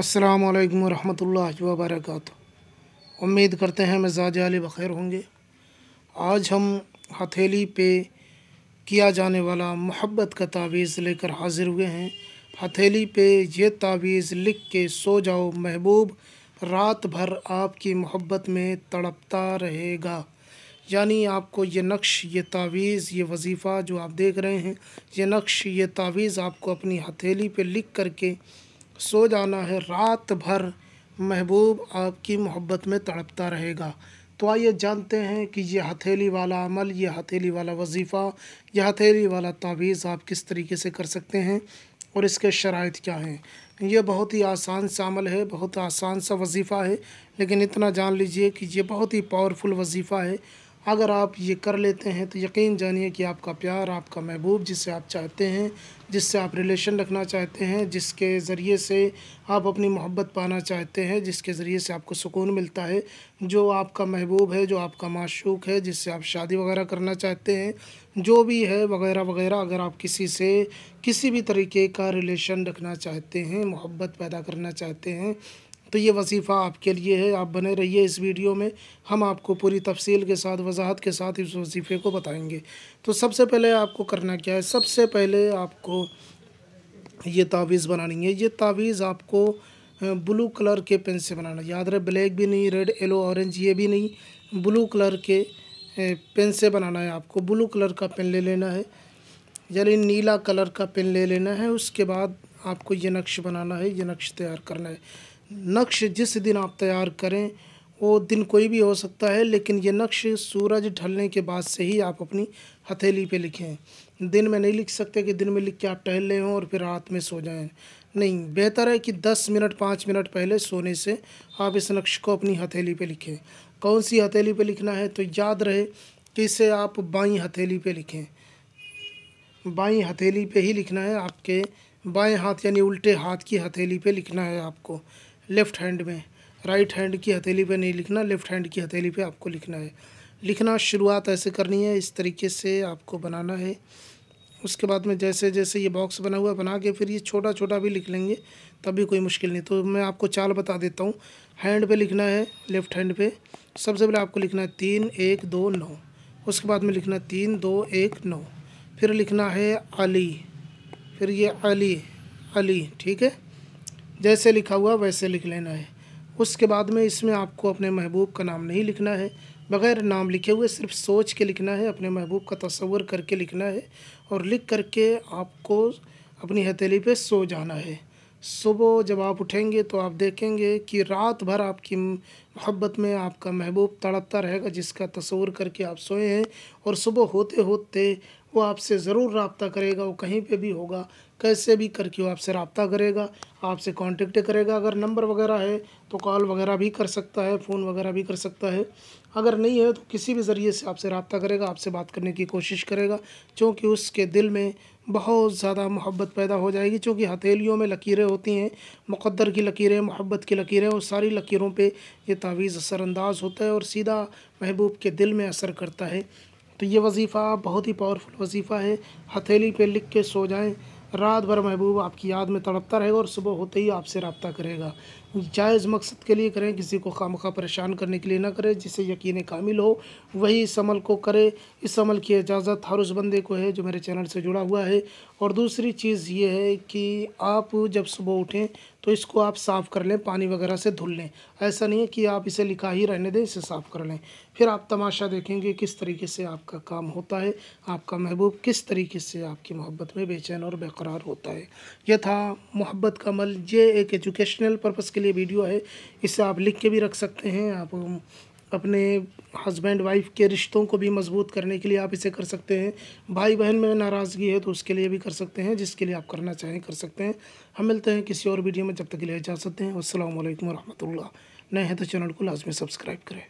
अस्सलाम वालेकुम रहमतुल्लाहि व बरकातहू उम्मीद करते हैं मैं मिजाज अली बखैर होंगे आज हम हथेली पे किया जाने वाला मोहब्बत का तावीज़ लेकर हाजिर हुए हैं हथेली पे ये तावीज़ लिख के सो जाओ महबूब रात भर आपकी मोहब्बत में तड़पता रहेगा यानी आपको ये नक्श ये तावीज़ ये वजीफ़ा जो आप देख रहे हैं ये नक्श ये तावीज़ आपको अपनी हथेली पर लिख करके सो जाना है रात भर महबूब आपकी मोहब्बत में तड़पता रहेगा तो आइए जानते हैं कि यह हथेली वाला अमल यह हथेली वाला वजीफ़ा यह हथेली वाला तावीज़ आप किस तरीके से कर सकते हैं और इसके शराइ क्या हैं ये बहुत ही आसान सा अमल है बहुत आसान सा वजीफ़ा है लेकिन इतना जान लीजिए कि ये बहुत ही पावरफुल वजीफ़ा है अगर आप ये कर लेते हैं तो यकीन जानिए कि आपका प्यार आपका महबूब जिसे आप चाहते हैं जिससे आप रिलेशन रखना चाहते हैं जिसके ज़रिए से आप अपनी मोहब्बत पाना चाहते हैं जिसके ज़रिए से आपको सुकून मिलता है जो आपका महबूब है जो आपका माशूक है जिससे आप शादी वगैरह करना चाहते हैं जो भी है वगैरह वगैरह अगर आप किसी से किसी भी तरीके का रिलेशन रखना चाहते हैं मोहब्बत पैदा करना चाहते हैं तो ये वज़ीफ़ा आपके लिए है आप बने रहिए इस वीडियो में हम आपको पूरी तफसील के साथ वजाहत के साथ इस वज़ीफ़े को बताएंगे तो सबसे पहले आपको करना क्या है सबसे पहले आपको ये तावीज़ बनानी है ये तावीज़ आपको ब्लू कलर के पेन से बनाना याद रहे ब्लैक भी नहीं रेड येलो ऑरेंज ये भी नहीं ब्लू कलर के पेन से बनाना है आपको ब्लू कलर का पेन ले लेना है यानी नीला कलर का पेन ले लेना है उसके बाद आपको ये नक्श बनाना है ये नक्श तैयार करना है नक्श जिस दिन आप तैयार करें वो दिन कोई भी हो सकता है लेकिन ये नक्श सूरज ढलने के बाद से ही आप अपनी हथेली पे लिखें दिन में नहीं लिख सकते कि दिन में लिख के आप टहल रहे हों और फिर रात में सो जाएं नहीं बेहतर है कि दस मिनट पाँच मिनट पहले सोने से आप इस नक्श को अपनी हथेली पे लिखें कौन सी हथेली पे लिखना है तो याद रहे कि इसे आप बाई हथेली पर लिखें बाई हथेली पर ही लिखना है आपके बाएँ हाथ यानी उल्टे हाथ की हथेली पर लिखना है आपको लेफ़्ट हैंड में राइट हैंड की हथेली पे नहीं लिखना लेफ़्ट हैंड की हथेली पे आपको लिखना है लिखना शुरुआत ऐसे करनी है इस तरीके से आपको बनाना है उसके बाद में जैसे जैसे ये बॉक्स बना हुआ बना के फिर ये छोटा छोटा भी लिख लेंगे तभी कोई मुश्किल नहीं तो मैं आपको चाल बता देता हूँ हैंड पे लिखना है लेफ़्ट हैंड पे सबसे पहले आपको लिखना है तीन एक दो नौ उसके बाद में लिखना है तीन दो एक नौ फिर लिखना है अली फिर ये अली अली ठीक है जैसे लिखा हुआ वैसे लिख लेना है उसके बाद में इसमें आपको अपने महबूब का नाम नहीं लिखना है बग़ैर नाम लिखे हुए सिर्फ सोच के लिखना है अपने महबूब का तस्वर करके लिखना है और लिख करके आपको अपनी हथेली पे सो जाना है सुबह जब आप उठेंगे तो आप देखेंगे कि रात भर आपकी मोहब्बत में आपका महबूब तड़पता रहेगा जिसका तस्वर करके आप सोए हैं और सुबह होते होते वो आपसे ज़रूर रबता करेगा वो कहीं पे भी होगा कैसे भी करके वो आपसे रबता करेगा आपसे कांटेक्ट करेगा अगर नंबर वगैरह है तो कॉल वगैरह भी कर सकता है फ़ोन वगैरह भी कर सकता है अगर नहीं है तो किसी भी ज़रिए से आपसे रबता करेगा आपसे बात करने की कोशिश करेगा क्योंकि उसके दिल में बहुत ज़्यादा मोहब्बत पैदा हो जाएगी क्योंकि हथेलियों में लकीरें होती हैं मुकद्दर की लकीरें मोहब्बत की लकीरें और सारी लकीरों पे ये तावीज़ असरानंदाज होता है और सीधा महबूब के दिल में असर करता है तो ये वजीफ़ा बहुत ही पावरफुल वजीफ़ा है हथेली पे लिख के सो जाएं रात भर महबूब आपकी याद में तड़पता रहेगा और सुबह होते ही आपसे रबता करेगा जायज़ मकसद के लिए करें किसी को खाम खा परेशान करने के लिए ना करें जिससे यकीन कामिल हो वही इस अमल को करे इस अमल की इजाज़त हर उस बंदे को है जो मेरे चैनल से जुड़ा हुआ है और दूसरी चीज़ ये है कि आप जब सुबह उठें तो इसको आप साफ़ कर लें पानी वगैरह से धुल लें ऐसा नहीं है कि आप इसे लिखा ही रहने दें इसे साफ़ कर लें फिर आप तमाशा देखेंगे किस तरीके से आपका काम होता है आपका महबूब किस तरीके से आपकी मोहब्बत में बेचैन और बेकरार होता है यह था मोहब्बत का अमल ये एक एजुकेशनल पर्पज़ के लिए वीडियो है इसे आप लिख के भी रख सकते हैं आप अपने हस्बैंड वाइफ के रिश्तों को भी मजबूत करने के लिए आप इसे कर सकते हैं भाई बहन में नाराज़गी है तो उसके लिए भी कर सकते हैं जिसके लिए आप करना चाहें कर सकते हैं हम मिलते हैं किसी और वीडियो में जब तक के लिए सकते हैं असल वरहमल नए हैं तो चैनल को लाजमी सब्सक्राइब करें